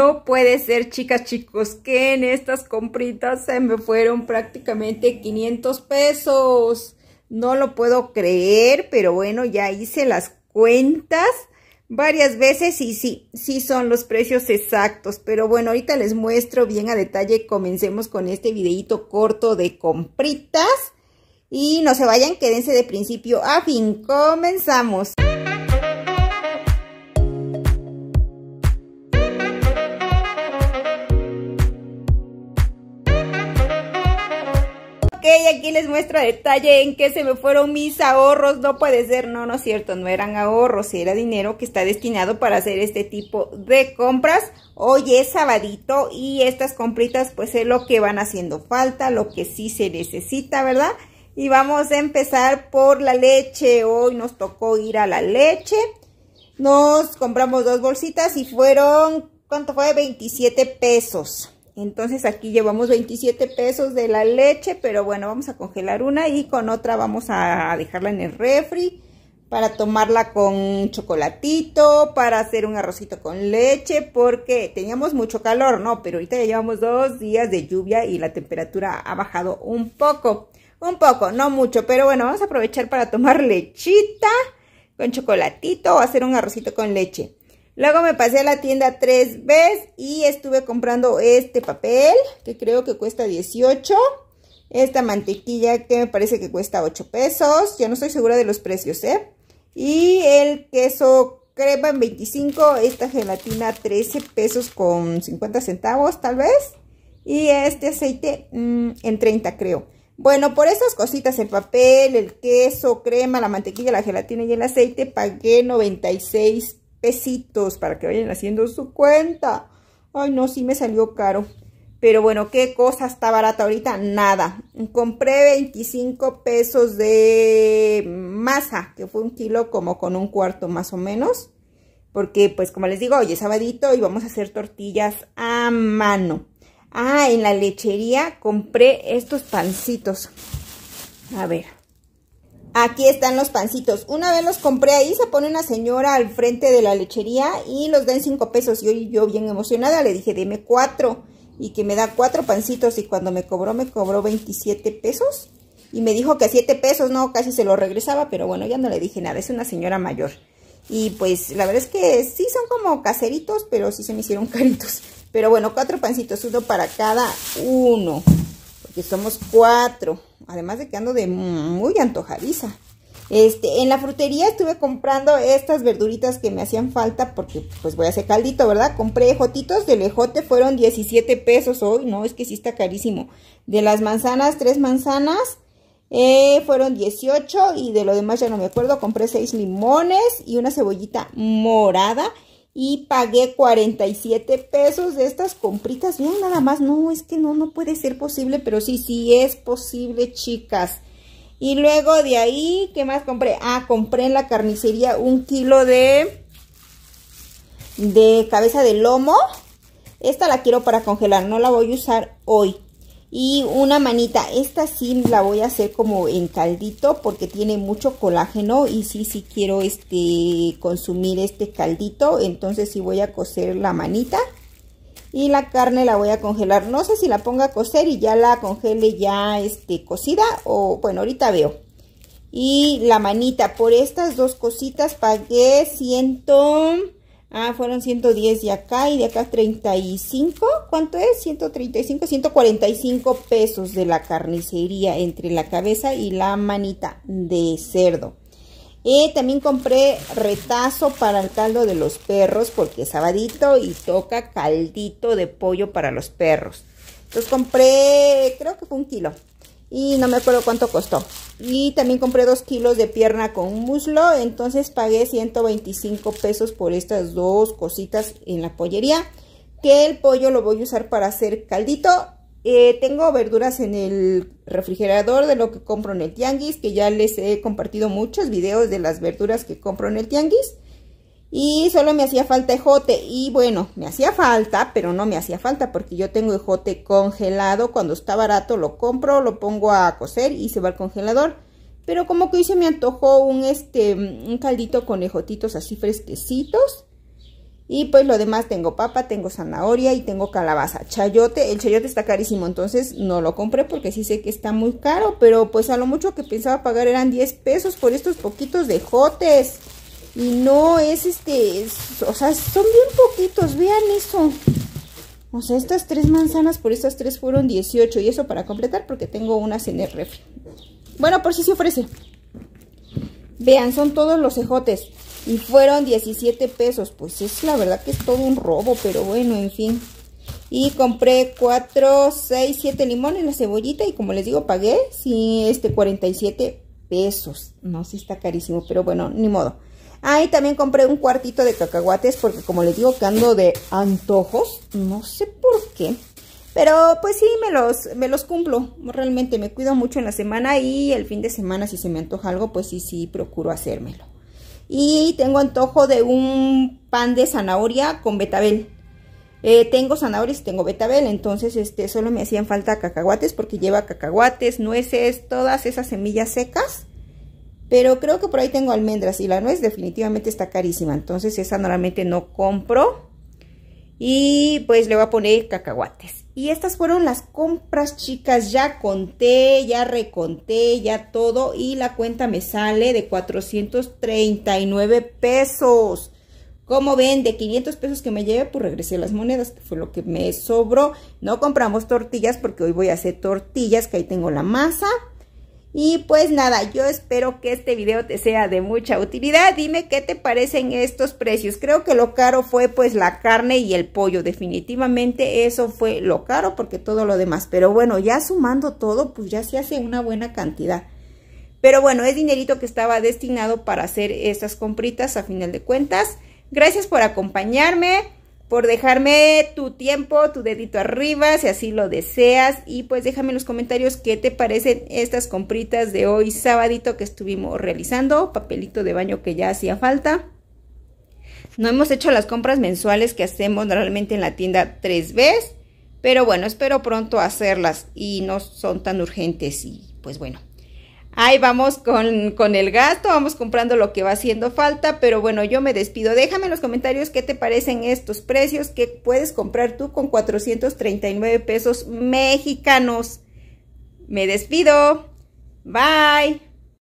No puede ser, chicas, chicos, que en estas compritas se me fueron prácticamente 500 pesos. No lo puedo creer, pero bueno, ya hice las cuentas varias veces y sí, sí son los precios exactos. Pero bueno, ahorita les muestro bien a detalle. Comencemos con este videito corto de compritas. Y no se vayan, quédense de principio a fin. Comenzamos. Y aquí les muestro detalle en qué se me fueron mis ahorros. No puede ser, no, no es cierto, no eran ahorros, era dinero que está destinado para hacer este tipo de compras. Hoy es sabadito y estas compritas pues es lo que van haciendo falta, lo que sí se necesita, ¿verdad? Y vamos a empezar por la leche. Hoy nos tocó ir a la leche. Nos compramos dos bolsitas y fueron, ¿cuánto fue? 27 pesos. Entonces aquí llevamos 27 pesos de la leche, pero bueno, vamos a congelar una y con otra vamos a dejarla en el refri para tomarla con chocolatito, para hacer un arrocito con leche, porque teníamos mucho calor, ¿no? Pero ahorita ya llevamos dos días de lluvia y la temperatura ha bajado un poco, un poco, no mucho, pero bueno, vamos a aprovechar para tomar lechita con chocolatito o hacer un arrocito con leche. Luego me pasé a la tienda tres veces y estuve comprando este papel que creo que cuesta 18. Esta mantequilla que me parece que cuesta 8 pesos. Ya no estoy segura de los precios, ¿eh? Y el queso crema en 25. Esta gelatina 13 pesos con 50 centavos tal vez. Y este aceite mm, en 30 creo. Bueno, por esas cositas, el papel, el queso, crema, la mantequilla, la gelatina y el aceite, pagué 96 pesitos para que vayan haciendo su cuenta. Ay, no, sí me salió caro. Pero bueno, ¿qué cosa está barata ahorita? Nada. Compré 25 pesos de masa, que fue un kilo como con un cuarto más o menos. Porque pues como les digo, hoy es sabadito y vamos a hacer tortillas a mano. Ah, en la lechería compré estos pancitos. A ver. Aquí están los pancitos. Una vez los compré ahí, se pone una señora al frente de la lechería y los dan en 5 pesos. Yo, yo bien emocionada le dije, deme 4 y que me da 4 pancitos y cuando me cobró, me cobró 27 pesos. Y me dijo que a 7 pesos, no, casi se lo regresaba, pero bueno, ya no le dije nada, es una señora mayor. Y pues la verdad es que sí son como caseritos, pero sí se me hicieron caritos. Pero bueno, cuatro pancitos, uno para cada uno. Que somos cuatro, además de que ando de muy antojadiza. Este, en la frutería estuve comprando estas verduritas que me hacían falta porque pues voy a hacer caldito, ¿verdad? Compré ejotitos del ejote, fueron 17 pesos hoy, no, es que sí está carísimo. De las manzanas, tres manzanas, eh, fueron 18 y de lo demás ya no me acuerdo, compré seis limones y una cebollita morada y pagué 47 pesos de estas compritas. no nada más, no, es que no, no puede ser posible, pero sí, sí es posible, chicas. Y luego de ahí, ¿qué más compré? Ah, compré en la carnicería un kilo de, de cabeza de lomo. Esta la quiero para congelar, no la voy a usar hoy y una manita. Esta sí la voy a hacer como en caldito porque tiene mucho colágeno y sí, sí quiero este, consumir este caldito. Entonces sí voy a cocer la manita y la carne la voy a congelar. No sé si la ponga a cocer y ya la congele ya este, cocida o bueno, ahorita veo. Y la manita, por estas dos cositas pagué ciento... Ah, fueron 110 de acá y de acá 35. ¿Cuánto es? 135, 145 pesos de la carnicería entre la cabeza y la manita de cerdo. también compré retazo para el caldo de los perros porque es sabadito y toca caldito de pollo para los perros. Entonces compré, creo que fue un kilo y no me acuerdo cuánto costó. Y también compré 2 kilos de pierna con muslo, entonces pagué 125 pesos por estas dos cositas en la pollería. Que el pollo lo voy a usar para hacer caldito. Eh, tengo verduras en el refrigerador de lo que compro en el tianguis, que ya les he compartido muchos videos de las verduras que compro en el tianguis. Y solo me hacía falta ejote. Y bueno, me hacía falta, pero no me hacía falta porque yo tengo ejote congelado. Cuando está barato lo compro, lo pongo a cocer y se va al congelador. Pero como que hoy se me antojó un, este, un caldito con ejotitos así fresquecitos. Y pues lo demás tengo papa, tengo zanahoria y tengo calabaza. Chayote, el chayote está carísimo, entonces no lo compré porque sí sé que está muy caro. Pero pues a lo mucho que pensaba pagar eran 10 pesos por estos poquitos de ejotes y no es este, o sea, son bien poquitos, vean eso. O sea, estas tres manzanas por estas tres fueron 18 y eso para completar porque tengo unas en el refri. Bueno, por si se ofrece. Vean, son todos los cejotes y fueron 17 pesos. Pues es la verdad que es todo un robo, pero bueno, en fin. Y compré 4, 6, 7 limones, la cebollita y como les digo, pagué sí, este 47 pesos. No, si está carísimo, pero bueno, ni modo. Ahí también compré un cuartito de cacahuates porque como les digo que ando de antojos, no sé por qué. Pero pues sí, me los, me los cumplo. Realmente me cuido mucho en la semana y el fin de semana si se me antoja algo, pues sí, sí, procuro hacérmelo. Y tengo antojo de un pan de zanahoria con betabel. Eh, tengo zanahorias y tengo betabel, entonces este, solo me hacían falta cacahuates porque lleva cacahuates, nueces, todas esas semillas secas pero creo que por ahí tengo almendras y la nuez definitivamente está carísima. Entonces esa normalmente no compro. Y pues le voy a poner cacahuates. Y estas fueron las compras, chicas. Ya conté, ya reconté, ya todo. Y la cuenta me sale de 439 pesos. Como ven, de 500 pesos que me llevé pues regresé las monedas, que fue lo que me sobró. No compramos tortillas porque hoy voy a hacer tortillas, que ahí tengo la masa. Y pues nada, yo espero que este video te sea de mucha utilidad. Dime qué te parecen estos precios. Creo que lo caro fue pues la carne y el pollo. Definitivamente eso fue lo caro porque todo lo demás. Pero bueno, ya sumando todo, pues ya se hace una buena cantidad. Pero bueno, es dinerito que estaba destinado para hacer estas compritas a final de cuentas. Gracias por acompañarme por dejarme tu tiempo, tu dedito arriba, si así lo deseas. Y pues déjame en los comentarios qué te parecen estas compritas de hoy, sabadito, que estuvimos realizando. Papelito de baño que ya hacía falta. No hemos hecho las compras mensuales que hacemos normalmente en la tienda tres veces. Pero bueno, espero pronto hacerlas y no son tan urgentes y pues bueno. Ahí vamos con, el gasto, vamos comprando lo que va haciendo falta, pero bueno, yo me despido. Déjame en los comentarios qué te parecen estos precios que puedes comprar tú con 439 pesos mexicanos. Me despido. Bye.